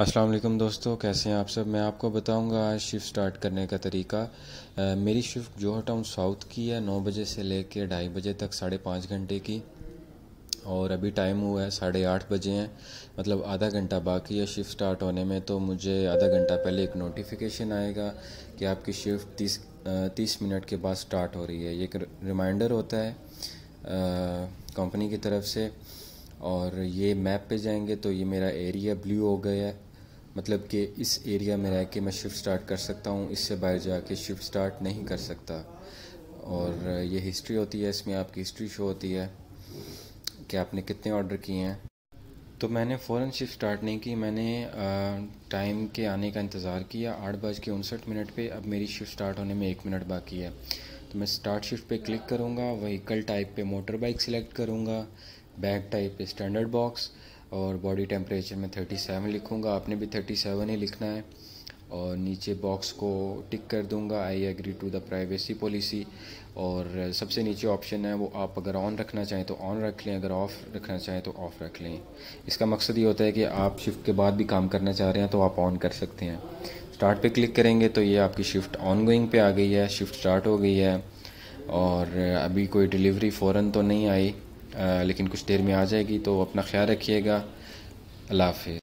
अस्सलाम वालेकुम दोस्तों कैसे हैं आप सब मैं आपको बताऊंगा आज शिफ्ट स्टार्ट करने का तरीका आ, मेरी शिफ्ट जोहर टाउन साउथ की है नौ बजे से ले कर ढाई बजे तक साढ़े पाँच घंटे की और अभी टाइम हुआ है साढ़े आठ बजे हैं मतलब आधा घंटा बाकी है शिफ्ट स्टार्ट होने में तो मुझे आधा घंटा पहले एक नोटिफिकेशन आएगा कि आपकी शिफ्ट तीस तीस मिनट के बाद स्टार्ट हो रही है ये एक रिमाइंडर होता है कंपनी की तरफ से और ये मैप पे जाएंगे तो ये मेरा एरिया ब्लू हो गया है मतलब कि इस एरिया में रह के मैं शिफ्ट स्टार्ट कर सकता हूँ इससे बाहर जाके शिफ्ट स्टार्ट नहीं कर सकता और ये हिस्ट्री होती है इसमें आपकी हिस्ट्री शो होती है कि आपने कितने ऑर्डर किए हैं तो मैंने फ़ौरन शिफ्ट स्टार्ट नहीं की मैंने टाइम के आने का इंतज़ार किया आठ बज के उनसठ मिनट पर अब मेरी शिफ्ट स्टार्ट होने में एक मिनट बाकी है तो मैं स्टार्ट शिफ्ट पे क्लिक करूँगा वहीकल टाइप पे मोटर बाइक सिलेक्ट करूँगा बैग टाइप पे स्टैंडर्ड बॉक्स और बॉडी टेम्परेचर में 37 लिखूँगा आपने भी 37 ही लिखना है और नीचे बॉक्स को टिक कर दूंगा I agree to the privacy policy और सबसे नीचे ऑप्शन है वो आप अगर ऑन रखना चाहें तो ऑन रख लें अगर ऑफ़ रखना चाहें तो ऑफ़ रख लें इसका मकसद ये होता है कि आप शिफ्ट के बाद भी काम करना चाह रहे हैं तो आप ऑन कर सकते हैं स्टार्ट पे क्लिक करेंगे तो ये आपकी शिफ्ट ऑन गोइंग पर आ गई है शिफ्ट स्टार्ट हो गई है और अभी कोई डिलीवरी फ़ौर तो नहीं आई लेकिन कुछ देर में आ जाएगी तो अपना ख्याल रखिएगा अल्लाह हाफि